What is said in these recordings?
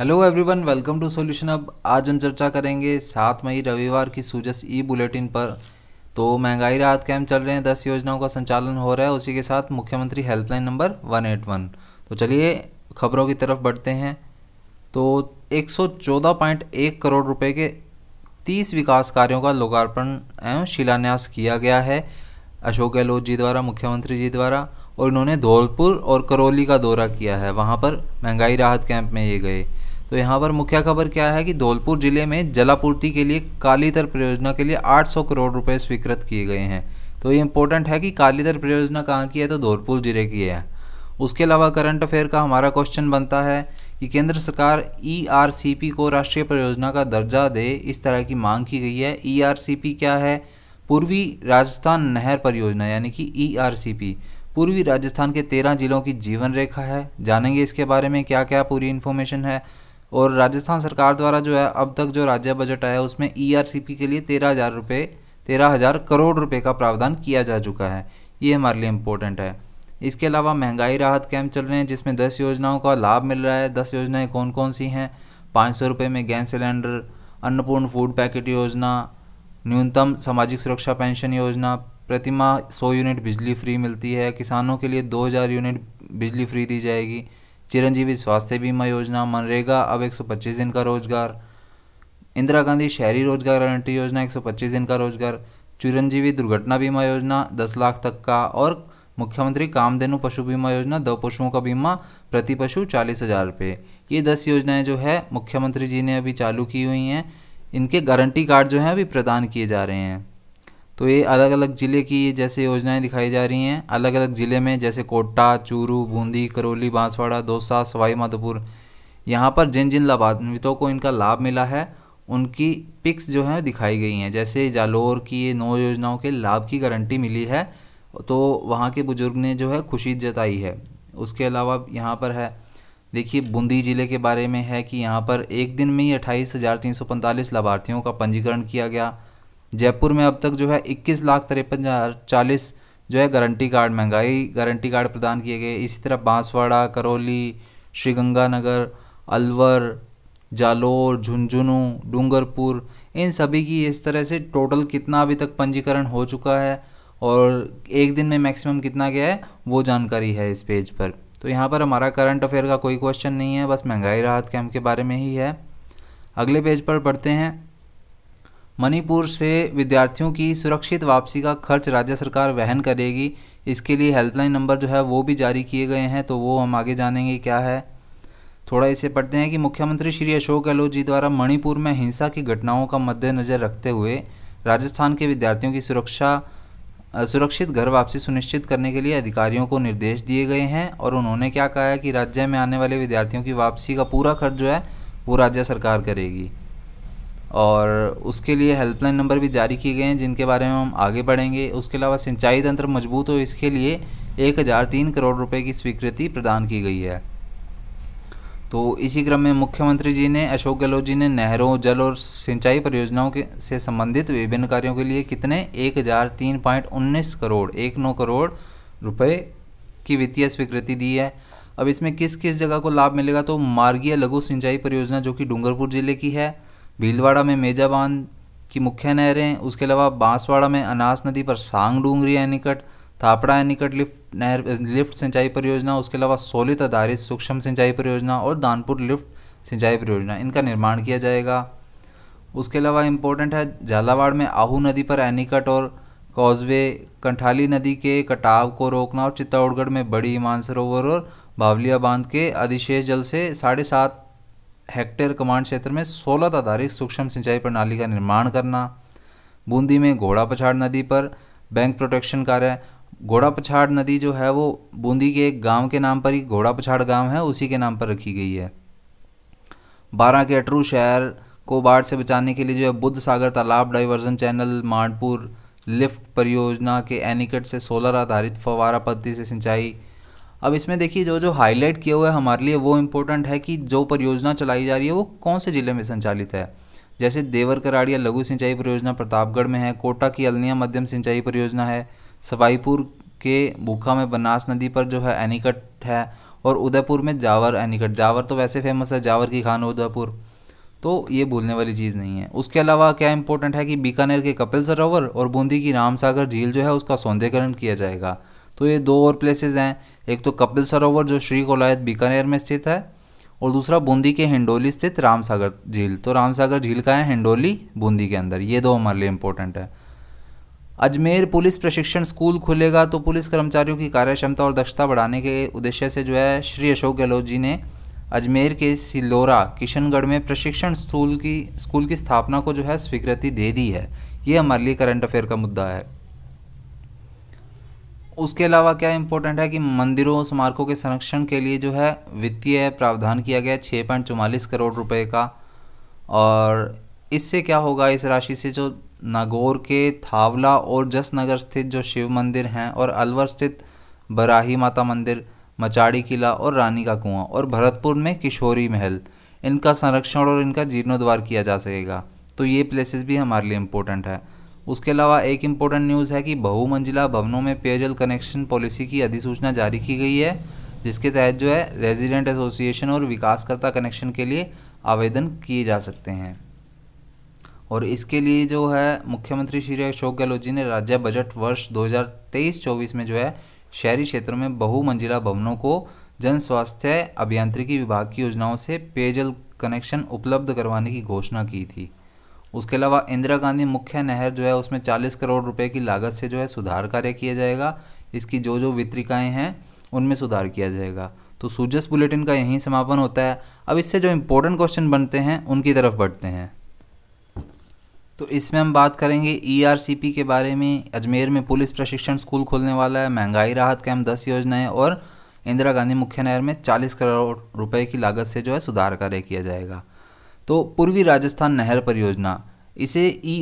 hello everyone welcome to solution अब आज हम चर्चा करेंगे सात मई रविवार की सूजस ई बुलेटिन पर तो महंगाई राहत कैंप चल रहे हैं दस योजनाओं का संचालन हो रहा है उसी के साथ मुख्यमंत्री helpline number one eight one तो चलिए खबरों की तरफ बढ़ते हैं तो एक सौ चौदह पॉइंट एक करोड़ रुपए के तीस विकास कार्यों का लोकार्पण एवं शिलान्यास किया गया है अशोक गहलोत जी द्वारा मुख्यमंत्री जी द्वारा और इन्होंने धौलपुर और करौली का दौरा किया है वहाँ पर महंगाई राहत कैंप में ये गए तो यहाँ पर मुख्य खबर क्या है कि धौलपुर जिले में जलापूर्ति के लिए दर परियोजना के लिए 800 करोड़ रुपए स्वीकृत किए गए हैं तो ये इंपॉर्टेंट है कि दर परियोजना कहाँ की है तो धौलपुर जिले की है उसके अलावा करंट अफेयर का हमारा क्वेश्चन बनता है कि केंद्र सरकार ई e को राष्ट्रीय परियोजना का दर्जा दे इस तरह की मांग की गई है ई e क्या है पूर्वी राजस्थान नहर परियोजना यानी कि ई e पूर्वी राजस्थान के तेरह जिलों की जीवन रेखा है जानेंगे इसके बारे में क्या क्या पूरी इन्फॉर्मेशन है और राजस्थान सरकार द्वारा जो है अब तक जो राज्य बजट आया उसमें ई e के लिए तेरह हज़ार रुपये तेरह हज़ार करोड़ रुपये का प्रावधान किया जा चुका है ये हमारे लिए इम्पोर्टेंट है इसके अलावा महंगाई राहत कैंप चल रहे हैं जिसमें दस योजनाओं का लाभ मिल रहा है दस योजनाएँ कौन कौन सी हैं पाँच सौ रुपये में gas cylinder Annapurna food packet योजना न्यूनतम सामाजिक सुरक्षा पेंशन योजना प्रतिमा सौ यूनिट बिजली फ्री मिलती है किसानों के लिए दो हज़ार यूनिट बिजली फ्री दी जाएगी चिरंजीवी स्वास्थ्य बीमा योजना मनरेगा अब 125 दिन का रोजगार इंदिरा गांधी शहरी रोजगार गारंटी योजना 125 दिन का रोजगार चिरंजीवी दुर्घटना बीमा योजना 10 लाख तक का और मुख्यमंत्री कामधेनु पशु बीमा योजना दो पशुओं का बीमा प्रति पशु चालीस हज़ार रुपये ये दस योजनाएं जो है मुख्यमंत्री जी ने अभी चालू की हुई हैं इनके गारंटी कार्ड जो हैं अभी प्रदान किए जा रहे हैं तो ये अलग अलग ज़िले की जैसे योजनाएं दिखाई जा रही हैं अलग अलग ज़िले में जैसे कोटा चूरू बूंदी करौली बांसवाड़ा दौसा सवाई माधोपुर यहाँ पर जिन जिन लाभान्वितों को इनका लाभ मिला है उनकी पिक्स जो है दिखाई गई हैं जैसे जालोर की ये नौ योजनाओं के लाभ की गारंटी मिली है तो वहाँ के बुज़ुर्ग ने जो है खुशी जताई है उसके अलावा यहाँ पर है देखिए बूंदी ज़िले के बारे में है कि यहाँ पर एक दिन में ही अट्ठाईस हज़ार तीन सौ पैंतालीस लाभार्थियों का पंजीकरण किया गया जयपुर में अब तक जो है इक्कीस लाख तिरपन हज़ार चालीस जो है गारंटी कार्ड महंगाई गारंटी कार्ड प्रदान किए गए इसी तरह बांसवाड़ा करौली श्रीगंगानगर अलवर जालोर झुंझुनू डूंगरपुर इन सभी की इस तरह से टोटल कितना अभी तक पंजीकरण हो चुका है और एक दिन में मैक्सिमम कितना गया है वो जानकारी है इस पेज पर तो यहाँ पर हमारा करंट अफेयर का कोई क्वेश्चन नहीं है बस महंगाई राहत कैंप के बारे में ही है अगले पेज पर पढ़ते हैं मणिपुर से विद्यार्थियों की सुरक्षित वापसी का खर्च राज्य सरकार वहन करेगी इसके लिए हेल्पलाइन नंबर जो है वो भी जारी किए गए हैं तो वो हम आगे जानेंगे क्या है थोड़ा इसे पढ़ते हैं कि मुख्यमंत्री श्री अशोक गहलोत जी द्वारा मणिपुर में हिंसा की घटनाओं का मद्देनज़र रखते हुए राजस्थान के विद्यार्थियों की सुरक्षा सुरक्षित घर वापसी सुनिश्चित करने के लिए अधिकारियों को निर्देश दिए गए हैं और उन्होंने क्या कहा है कि राज्य में आने वाले विद्यार्थियों की वापसी का पूरा खर्च जो है वो राज्य सरकार करेगी और उसके लिए हेल्पलाइन नंबर भी जारी किए गए हैं जिनके बारे में हम आगे बढ़ेंगे उसके अलावा सिंचाई तंत्र मजबूत हो इसके लिए एक हज़ार तीन करोड़ रुपए की स्वीकृति प्रदान की गई है तो इसी क्रम में मुख्यमंत्री जी ने अशोक गहलोत जी ने नहरों जल और सिंचाई परियोजनाओं के से संबंधित विभिन्न कार्यों के लिए कितने एक हज़ार तीन पॉइंट उन्नीस करोड़ एक नौ करोड़ रुपये की वित्तीय स्वीकृति दी है अब इसमें किस किस जगह को लाभ मिलेगा तो मार्गीय लघु सिंचाई परियोजना जो कि डूंगरपुर जिले की है भीलवाड़ा में मेजा बांध की मुख्य नहरें उसके अलावा बांसवाड़ा में अनास नदी पर सांग डूंगरी है निकट थापड़ा है निकट लिफ्ट नहर लिफ्ट सिंचाई परियोजना उसके अलावा सोलित आधारित सूक्ष्म सिंचाई परियोजना और दानपुर लिफ्ट सिंचाई परियोजना इनका निर्माण किया जाएगा उसके अलावा इम्पोर्टेंट है झालावाड़ में आहू नदी पर एनिकट और कॉजवे कंठाली नदी के कटाव को रोकना और चित्तौड़गढ़ में बड़ी मानसरोवर और बावलिया बांध के अधिशेष जल से साढ़े सात हेक्टेयर कमांड क्षेत्र में सोलत आधारित सूक्ष्म सिंचाई प्रणाली का निर्माण करना बूंदी में घोड़ा पछाड़ नदी पर बैंक प्रोटेक्शन कार्य घोड़ा पछाड़ नदी जो है वो बूंदी के एक गांव के नाम पर ही घोड़ा पछाड़ गांव है उसी के नाम पर रखी गई है बारह के अटरू शहर को बाढ़ से बचाने के लिए जो है बुद्ध सागर तालाब डाइवर्जन चैनल मानपुर लिफ्ट परियोजना के एनिकट से सोलर आधारित फवारा पद्धति से सिंचाई अब इसमें देखिए जो जो हाईलाइट किया हुआ है हमारे लिए वो इम्पोर्टेंट है कि जो परियोजना चलाई जा रही है वो कौन से ज़िले में संचालित है जैसे देवर कराड़िया लघु सिंचाई परियोजना प्रतापगढ़ में है कोटा की अलनिया मध्यम सिंचाई परियोजना है सवाईपुर के भूखा में बनास नदी पर जो है एनिकट है और उदयपुर में जावर एनिकट जावर तो वैसे फेमस है जावर की खान उदयपुर तो ये भूलने वाली चीज़ नहीं है उसके अलावा क्या इंपॉर्टेंट है कि बीकानेर के कपिल सरोवर और बूंदी की रामसागर झील जो है उसका सौंदर्यकरण किया जाएगा तो ये दो और प्लेसेस हैं एक तो कपिल सरोवर जो श्री कोलायत बीकानेर में स्थित है और दूसरा बूंदी के हिंडोली स्थित रामसागर झील तो रामसागर झील का है हिंडोली बूंदी के अंदर ये दो हमारे लिए इंपॉर्टेंट है अजमेर पुलिस प्रशिक्षण स्कूल खुलेगा तो पुलिस कर्मचारियों की कार्य क्षमता और दक्षता बढ़ाने के उद्देश्य से जो है श्री अशोक गहलोत जी ने अजमेर के सिलोरा किशनगढ़ में प्रशिक्षण स्कूल की स्कूल की स्थापना को जो है स्वीकृति दे दी है ये हमारे लिए करंट अफेयर का मुद्दा है उसके अलावा क्या इंपॉर्टेंट है कि मंदिरों स्मारकों के संरक्षण के लिए जो है वित्तीय प्रावधान किया गया छः पॉइंट चौवालीस करोड़ रुपए का और इससे क्या होगा इस राशि से जो नागौर के थावला और जसनगर स्थित जो शिव मंदिर हैं और अलवर स्थित बराही माता मंदिर मचाड़ी किला और रानी का कुआं और भरतपुर में किशोरी महल इनका संरक्षण और इनका जीर्णोद्वार किया जा सकेगा तो ये प्लेसेस भी हमारे लिए इम्पोर्टेंट है उसके अलावा एक इम्पोर्टेंट न्यूज़ है कि बहुमंजिला भवनों में पेयजल कनेक्शन पॉलिसी की अधिसूचना जारी की गई है जिसके तहत जो है रेजिडेंट एसोसिएशन और विकासकर्ता कनेक्शन के लिए आवेदन किए जा सकते हैं और इसके लिए जो है मुख्यमंत्री श्री अशोक गहलोत जी ने राज्य बजट वर्ष 2023-24 में जो है शहरी क्षेत्रों में बहुमंजिला भवनों को जन स्वास्थ्य अभियांत्रिकी विभाग की योजनाओं से पेयजल कनेक्शन उपलब्ध करवाने की घोषणा की थी उसके अलावा इंदिरा गांधी मुख्य नहर जो है उसमें चालीस करोड़ रुपये की लागत से जो है सुधार कार्य किया जाएगा इसकी जो जो वितरिकाएँ हैं उनमें सुधार किया जाएगा तो सूजस बुलेटिन का यहीं समापन होता है अब इससे जो इम्पोर्टेंट क्वेश्चन बनते हैं उनकी तरफ बढ़ते हैं तो इसमें हम बात करेंगे ईआरसीपी e के बारे में अजमेर में पुलिस प्रशिक्षण स्कूल खोलने वाला है महंगाई राहत कैम्प दस योजनाएं और इंदिरा गांधी मुख्य नहर में चालीस करोड़ रुपए की लागत से जो है सुधार कार्य किया जाएगा तो पूर्वी राजस्थान नहर परियोजना इसे ई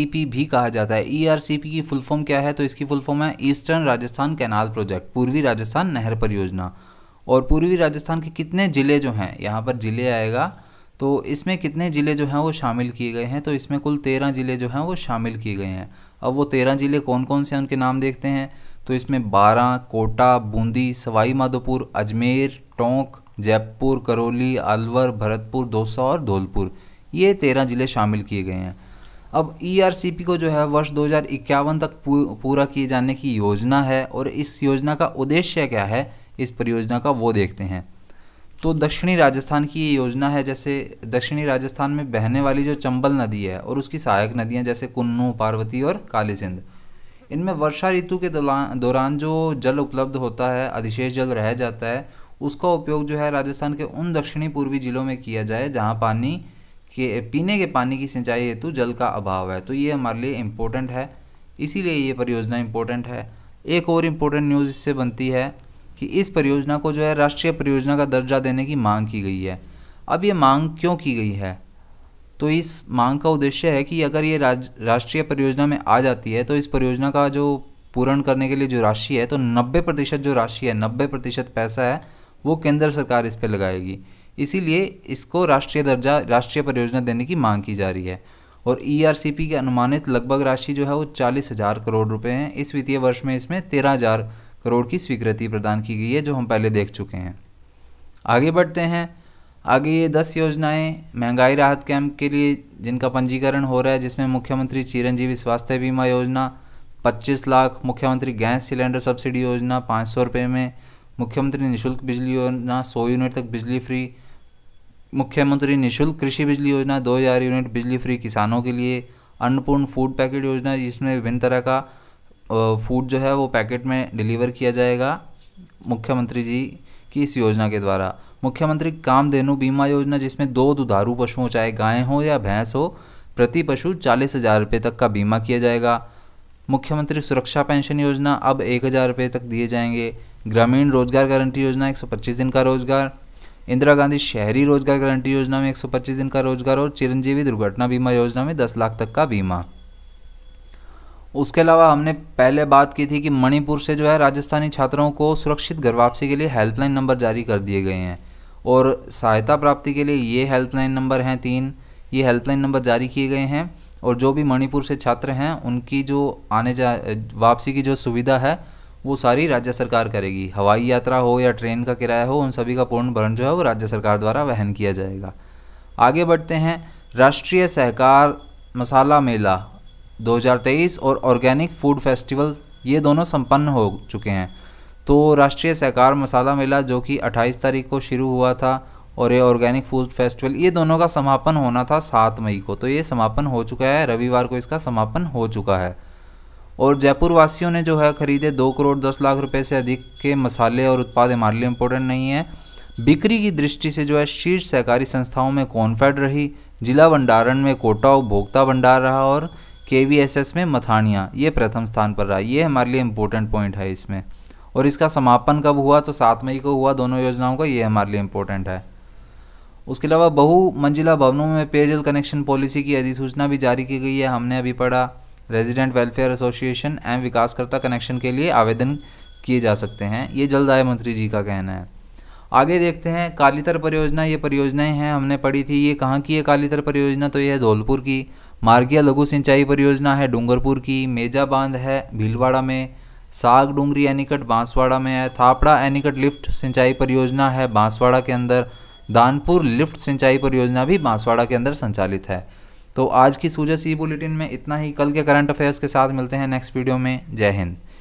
e भी कहा जाता है ई e की फुल फॉर्म क्या है तो इसकी फुल फॉर्म है ईस्टर्न राजस्थान कैनाल प्रोजेक्ट पूर्वी राजस्थान नहर परियोजना और पूर्वी राजस्थान के कितने ज़िले जो हैं यहाँ पर ज़िले आएगा तो इसमें कितने ज़िले जो हैं वो शामिल किए गए हैं तो इसमें कुल तेरह ज़िले जो हैं वो शामिल किए गए हैं अब वो तेरह ज़िले कौन कौन से हैं उनके नाम देखते हैं तो इसमें बारह कोटा बूंदी सवाई माधोपुर अजमेर टोंक जयपुर करौली अलवर भरतपुर दौसा और धौलपुर ये तेरह ज़िले शामिल किए गए हैं अब ईआरसीपी e को जो है वर्ष दो तक पूरा किए जाने की योजना है और इस योजना का उद्देश्य क्या है इस परियोजना का वो देखते हैं तो दक्षिणी राजस्थान की ये योजना है जैसे दक्षिणी राजस्थान में बहने वाली जो चंबल नदी है और उसकी सहायक नदियाँ जैसे कुन्नू पार्वती और काली सिंध इनमें वर्षा ऋतु के दौरान जो जल उपलब्ध होता है अधिशेष जल रह जाता है उसका उपयोग जो है राजस्थान के उन दक्षिणी पूर्वी जिलों में किया जाए जहाँ पानी के पीने के पानी की सिंचाई हेतु जल का अभाव है तो ये हमारे लिए इम्पोर्टेंट है इसीलिए ये परियोजना इम्पोर्टेंट है एक और इम्पोर्टेंट न्यूज़ इससे बनती है कि इस परियोजना को जो है राष्ट्रीय परियोजना का दर्जा देने की मांग की गई है अब ये मांग क्यों की गई है तो इस मांग का उद्देश्य है कि अगर ये राज राष्ट्रीय परियोजना में आ जाती है तो इस परियोजना का जो पूर्ण करने के लिए जो राशि है तो 90 प्रतिशत जो राशि है 90 प्रतिशत पैसा है वो केंद्र सरकार इस पर लगाएगी इसीलिए इसको राष्ट्रीय दर्जा राष्ट्रीय परियोजना देने की मांग की जा रही है और ई e की अनुमानित लगभग राशि जो है वो चालीस हज़ार करोड़ रुपए हैं इस वित्तीय वर्ष में इसमें तेरह हज़ार करोड़ की स्वीकृति प्रदान की गई है जो हम पहले देख चुके हैं आगे बढ़ते हैं आगे ये दस योजनाएं महंगाई राहत कैंप के लिए जिनका पंजीकरण हो रहा है जिसमें मुख्यमंत्री चिरंजीवी स्वास्थ्य बीमा योजना पच्चीस लाख मुख्यमंत्री गैस सिलेंडर सब्सिडी योजना पाँच सौ रुपये में मुख्यमंत्री निशुल्क बिजली योजना सौ यूनिट तक बिजली फ्री मुख्यमंत्री निशुल्क कृषि बिजली योजना दो हज़ार यूनिट बिजली फ्री किसानों के लिए अन्नपूर्ण फूड पैकेट योजना जिसमें विभिन्न तरह का फूड जो है वो पैकेट में डिलीवर किया जाएगा मुख्यमंत्री जी की इस योजना के द्वारा मुख्यमंत्री कामधेनु बीमा योजना जिसमें दो दुधारू पशुओं चाहे गायें हो या भैंस हो प्रति पशु चालीस हज़ार रुपये तक का बीमा किया जाएगा मुख्यमंत्री सुरक्षा पेंशन योजना अब एक हज़ार रुपये तक दिए जाएंगे ग्रामीण रोजगार गारंटी योजना एक दिन का रोजगार इंदिरा गांधी शहरी रोजगार गारंटी योजना में 125 दिन का रोजगार और चिरंजीवी दुर्घटना बीमा योजना में 10 लाख तक का बीमा उसके अलावा हमने पहले बात की थी कि मणिपुर से जो है राजस्थानी छात्रों को सुरक्षित घर वापसी के लिए हेल्पलाइन नंबर जारी कर दिए गए हैं और सहायता प्राप्ति के लिए ये हेल्पलाइन नंबर हैं तीन ये हेल्पलाइन नंबर जारी किए गए हैं और जो भी मणिपुर से छात्र हैं उनकी जो आने जा वापसी की जो सुविधा है वो सारी राज्य सरकार करेगी हवाई यात्रा हो या ट्रेन का किराया हो उन सभी का पूर्ण भरण जो है वो राज्य सरकार द्वारा वहन किया जाएगा आगे बढ़ते हैं राष्ट्रीय सहकार मसाला मेला 2023 और ऑर्गेनिक फूड फेस्टिवल ये दोनों संपन्न हो चुके हैं तो राष्ट्रीय सहकार मसाला मेला जो कि 28 तारीख को शुरू हुआ था और ये ऑर्गेनिक फूड फेस्टिवल ये दोनों का समापन होना था 7 मई को तो ये समापन हो चुका है रविवार को इसका समापन हो चुका है और जयपुर वासियों ने जो है खरीदे दो करोड़ दस लाख रुपए से अधिक के मसाले और उत्पाद हमारे लिए इम्पोर्टेंट नहीं है बिक्री की दृष्टि से जो है शीर्ष सहकारी संस्थाओं में कॉन्फेड रही जिला भंडारण में कोटा उपभोक्ता भंडार रहा और के में मथानिया ये प्रथम स्थान पर रहा ये हमारे लिए इम्पोर्टेंट पॉइंट है इसमें और इसका समापन कब हुआ तो सात मई को हुआ दोनों योजनाओं का ये हमारे लिए इम्पोर्टेंट है उसके अलावा बहुमंजिला भवनों में पेयजल कनेक्शन पॉलिसी की अधिसूचना भी जारी की गई है हमने अभी पढ़ा रेजिडेंट वेलफेयर एसोसिएशन एंड विकासकर्ता कनेक्शन के लिए आवेदन किए जा सकते हैं ये जल्द आए मंत्री जी का कहना है आगे देखते हैं कालीतर परियोजना ये परियोजनाएं हैं हमने पढ़ी थी ये कहाँ की है कालीतर परियोजना तो ये है धौलपुर की मार्गीय लघु सिंचाई परियोजना है डूंगरपुर की मेजा बांध है भीलवाड़ा में साग डूंगरी एनिकट बांसवाड़ा में है थापड़ा एनिकट लिफ्ट सिंचाई परियोजना है बांसवाड़ा के अंदर दानपुर लिफ्ट सिंचाई परियोजना भी बांसवाड़ा के अंदर संचालित है तो आज की सूजा सी बुलेटिन में इतना ही कल के करंट अफेयर्स के साथ मिलते हैं नेक्स्ट वीडियो में जय हिंद